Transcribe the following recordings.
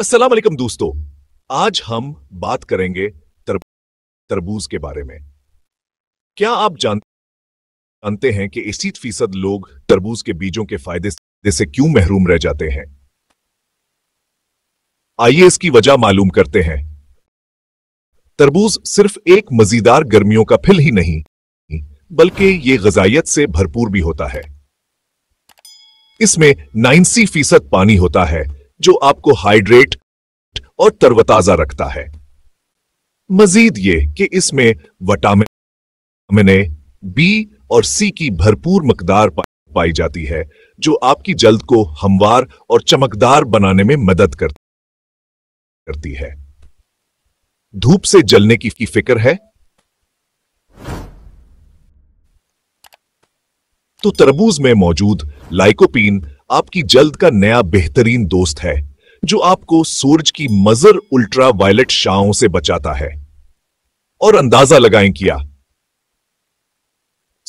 अस्सलाम वालेकुम दोस्तों आज हम बात करेंगे तरबूज के बारे में क्या आप जानते हैं कि इसी फीसद लोग तरबूज के बीजों के फायदे से क्यों महरूम रह जाते हैं आइए इसकी वजह मालूम करते हैं तरबूज सिर्फ एक मजेदार गर्मियों का फिल ही नहीं बल्कि ये गजाइत से भरपूर भी होता है इसमें 90 फीसद पानी होता है जो आपको हाइड्रेट और तरवताजा रखता है मजीद ये कि इसमें वटामिन बी और सी की भरपूर मकदार पाई जाती है जो आपकी जल्द को हमवार और चमकदार बनाने में मदद करती है धूप से जलने की फिक्र है तो तरबूज में मौजूद लाइकोपीन आपकी जल्द का नया बेहतरीन दोस्त है जो आपको सूरज की मजर उल्ट्रा वायलेट शाओं से बचाता है और अंदाजा लगाएं किया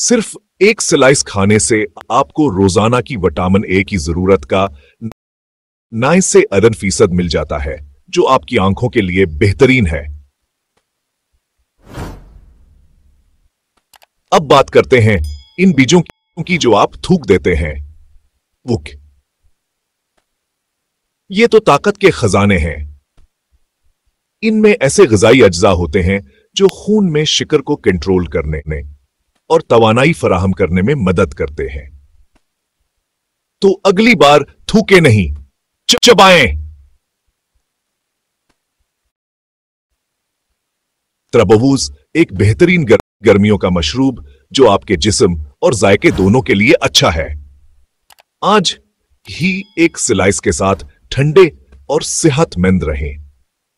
सिर्फ एक स्लाइस खाने से आपको रोजाना की विटामिन ए की जरूरत का नाइस से अदन फीसद मिल जाता है जो आपकी आंखों के लिए बेहतरीन है अब बात करते हैं इन बीजों की जो आप थूक देते हैं वो ये तो ताकत के खजाने हैं इनमें ऐसे गजाई अज्जा होते हैं जो खून में शिकर को कंट्रोल करने में और तवानाई फराहम करने में मदद करते हैं तो अगली बार थूके नहीं चबाएं त्रबूज एक बेहतरीन गर, गर्मियों का मशरूब जो आपके जिस्म और जायके दोनों के लिए अच्छा है आज ही एक सिलाइस के साथ ठंडे और सेहतमंद रहें